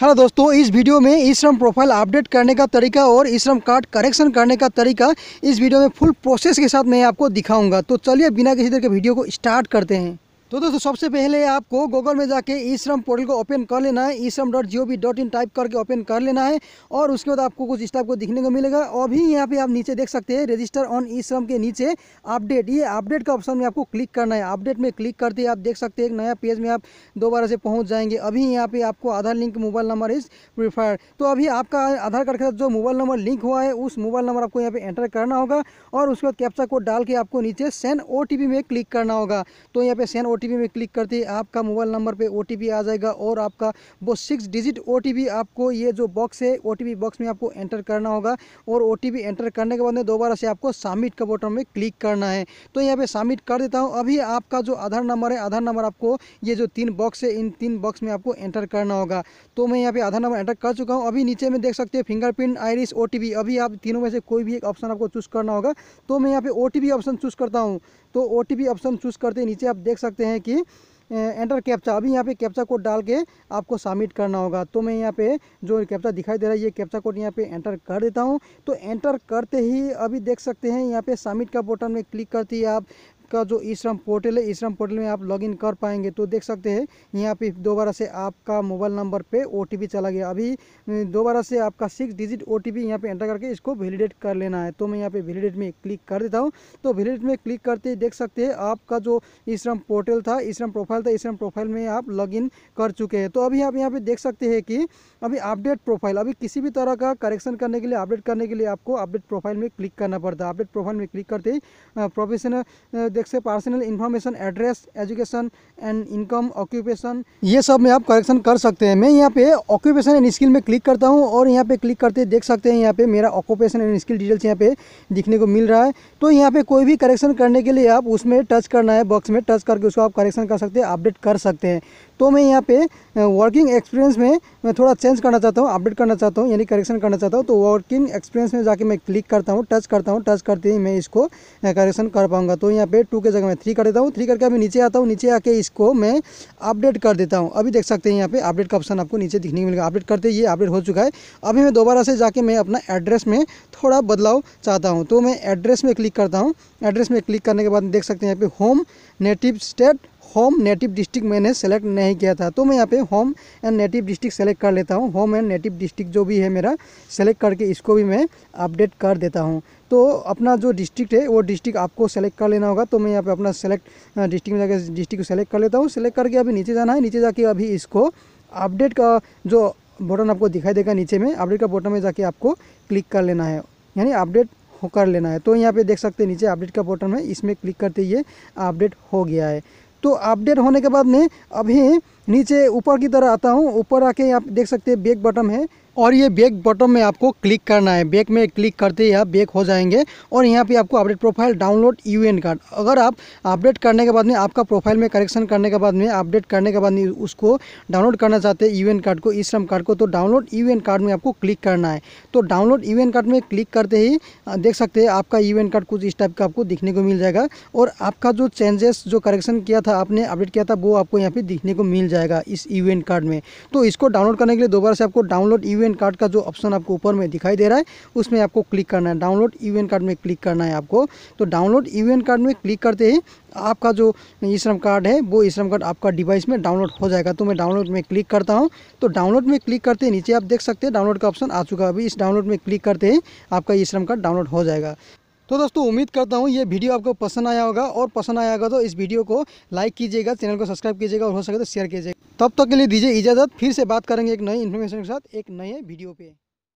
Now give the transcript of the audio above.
hello दोस्तों इस video में ई श्रम प्रोफाइल अपडेट करने का तरीका और ई श्रम कार्ड करेक्शन करने का तरीका इस वीडियो में फुल प्रोसेस के साथ मैं आपको दिखाऊंगा तो चलिए बिना किसी तरह के वीडियो को स्टार्ट करते हैं तो दोस्तों सबसे पहले आपको गूगल में जाके ई श्रम पोर्टल को ओपन कर लेना है e Shram dot G O V dot in type करके ओपन कर लेना है और उसके बाद आपको कुछ इस टाइप को दिखने को मिलेगा अभी यहाँ पे आप नीचे देख सकते हैं रजिस्टर ऑन ई श्रम के नीचे अपडेट ये अपडेट का ऑप्शन में आपको क्लिक करना है अपडेट में क्लिक करते ही आप देख सकते हैं एक नया पेज में आप दोबारा से पहुँच जाएंगे अभी यहाँ पर आपको Aadhaar link mobile number is preferred तो अभी आपका आधार कार्ड के साथ जो मोबाइल नंबर लिंक हुआ है उस मोबाइल नंबर आपको यहाँ पर एंटर करना होगा और उसके बाद कैप्चा कोड डाल के आपको नीचे सेंड ओ में क्लिक करना होगा तो यहाँ पर सेंड ओ ओटीपी में क्लिक करते ही आपका मोबाइल नंबर पर ओ आ जाएगा और आपका वो सिक्स डिजिट ओ आपको ये जो बॉक्स है ओ बॉक्स में आपको एंटर करना होगा और ओ एंटर करने के बाद में दोबारा से आपको सबमिट का बटन में क्लिक करना है तो यहाँ पर सबमिट कर देता हूँ अभी आपका जो आधार नंबर है आधार नंबर आपको ये जो तीन बॉक्स है इन तीन बॉक्स में आपको एंटर करना होगा तो मैं यहाँ पे आधार नंबर एंटर कर चुका हूँ अभी नीचे में देख सकते हैं फिंगरप्रिंट आइरिस ओ अभी आप तीनों में से कोई भी एक ऑप्शन आपको चूज़ करना होगा तो मैं यहाँ पे ओ ऑप्शन चूज़ करता हूँ तो ओ ऑप्शन चूज़ करते नीचे आप देख सकते हैं हैं कि एंटर कैप्चा अभी यहाँ पे कैप्चा कोड डाल के आपको सबमिट करना होगा तो मैं यहाँ पे जो कैप्चा दिखाई दे रहा है ये कैप्चा कोड यहाँ पे एंटर कर देता हूँ तो एंटर करते ही अभी देख सकते हैं यहाँ पे सबमिट का बटन में क्लिक करते ही आप का जो ई श्रम पोर्टल है ई श्रम पोर्टल में आप लॉगिन कर पाएंगे तो देख सकते हैं यहाँ पे दोबारा से आपका मोबाइल नंबर पे ओ चला गया अभी दोबारा से आपका सिक्स डिजिट ओ टी यहाँ पर एंटर करके इसको वैलिडेट कर लेना है तो मैं यहाँ पे वैलिडेट में क्लिक कर देता हूँ तो वैलिडेट में क्लिक करते ही देख सकते हैं आपका जो ई श्रम पोर्टल था ई श्रम प्रोफाइल था ई श्रम प्रोफाइल में आप लॉग कर चुके हैं तो अभी आप यहाँ पर देख सकते हैं कि अभी अपडेट प्रोफाइल अभी किसी भी तरह का करेक्शन करने के लिए अपडेट करने के लिए आपको अपडेट प्रोफाइल में क्लिक करना पड़ता है अपडेट प्रोफाइल में क्लिक करते ही प्रोफेशनल से personal information address education and income occupation ये सब में आप करेक्शन कर सकते हैं मैं यहाँ पे ऑक्यूपेशन एंड स्किल में क्लिक करता हूँ और यहाँ पे क्लिक करते देख सकते हैं यहाँ पे मेरा ऑक्यूपेशन एंड स्किल डिटेल्स यहाँ पे दिखने को मिल रहा है तो यहाँ पे कोई भी करेक्शन करने के लिए आप उसमें टच करना है बॉक्स में टच करके उसको आप करेक्शन कर सकते हैं अपडेट कर सकते हैं तो मैं यहाँ पे वर्किंग एक्सपीरियंस में मैं थोड़ा चेंज करना चाहता हूँ अपडेट करना चाहता हूँ यानी करेक्शन करना चाहता हूँ तो वर्किंग एक्सपीरियंस में जाके मैं क्लिक करता हूँ टच करता हूँ टच करते ही मैं इसको करेक्शन कर पाऊँगा तो यहाँ पे टू के जगह मैं थ्री कर देता हूँ थ्री करके अभी नीचे आता हूँ नीचे आके इसको मैं अपडेट कर देता हूँ अभी देख सकते हैं यहाँ पे अपडेट का ऑप्शन आपको नीचे दिखने को मिलेगा अपडेट करते ये अपडेट हो चुका है अभी मैं दोबारा से जाके मैं अपना एड्रेस में थोड़ा बदलाव चाहता हूँ तो मैं एड्रेस में क्लिक करता हूँ एड्रेस में क्लिक करने के बाद देख सकते हैं यहाँ पे home native state home native district मैंने सेलेक्ट नहीं किया था तो मैं यहाँ पे home and native district select कर लेता हूँ होम एंड नेटिव डिस्ट्रिक्ट जो भी है मेरा सेलेक्ट करके इसको भी मैं अपडेट कर देता हूँ तो अपना जो डिस्ट्रिक्ट है वो डिस्ट्रिक्ट आपको सेलेक्ट कर लेना होगा तो मैं यहाँ पे अपना सेलेक्ट डिस्ट्रिक्ट में जाकर डिस्ट्रिक्ट को सेलेक्ट कर लेता हूँ सेलेक्ट करके अभी नीचे जाना है नीचे जाके अभी इसको अपडेट का जो बटन आपको दिखाई देगा नीचे में अपडेट का बटन में जाके आपको क्लिक कर लेना है यानी अपडेट हो कर लेना है तो यहाँ पे देख सकते हैं नीचे अपडेट का बटन है इसमें क्लिक करते ही ये अपडेट हो गया है तो अपडेट होने के बाद में अभी नीचे ऊपर की तरह आता हूँ ऊपर आके आप देख सकते हैं बैक बटन है और ये बैक बटन में आपको क्लिक करना है बैक में क्लिक करते ही आप बैक हो जाएंगे और यहाँ पे आपको update profile download UAN card अगर आप अपडेट करने के बाद में आपका प्रोफाइल में करेक्शन करने के बाद में अपडेट करने के बाद में उसको डाउनलोड करना चाहते हैं एन कार्ड को ई श्रम कार्ड को तो डाउनलोड यूएन कार्ड में आपको क्लिक करना है तो डाउनलोड एन कार्ड में क्लिक करते ही देख सकते हैं आपका यूएन कार्ड कुछ इस टाइप का आपको दिखने को मिल जाएगा और आपका जो चेंजेस जो करेक्शन किया था आपने अपडेट किया था वो आपको यहाँ पर दिखने को मिल जाएगा जाएगा इस इवेंट e कार्ड में तो इसको डाउनलोड करने के लिए दोबारा से आपको डाउनलोड इवेंट कार्ड का जो ऑप्शन आपको ऊपर में दिखाई दे रहा है उसमें आपको क्लिक करना है डाउनलोड इवेंट कार्ड में क्लिक करना है आपको तो डाउनलोड इवेंट कार्ड में क्लिक करते ही आपका जो ई श्रम कार्ड है वो ई श्रम कार्ड आपका डिवाइस में डाउनलोड हो जाएगा तो मैं डाउनलोड में क्लिक करता हूँ तो डाउनलोड में क्लिक करते नीचे आप देख सकते हैं डाउनलोड का ऑप्शन आ चुका है अभी इस डाउनलोड में क्लिक करते ही आपका ई श्रम कार्ड डाउनलोड हो जाएगा तो दोस्तों उम्मीद करता हूँ ये वीडियो आपको पसंद आया होगा और पसंद आया होगा तो इस वीडियो को लाइक कीजिएगा चैनल को सब्सक्राइब कीजिएगा और हो सके तो शेयर कीजिएगा तब तक के लिए दीजिए इजाज़त फिर से बात करेंगे एक नई इन्फॉर्मेशन के साथ एक नए वीडियो पे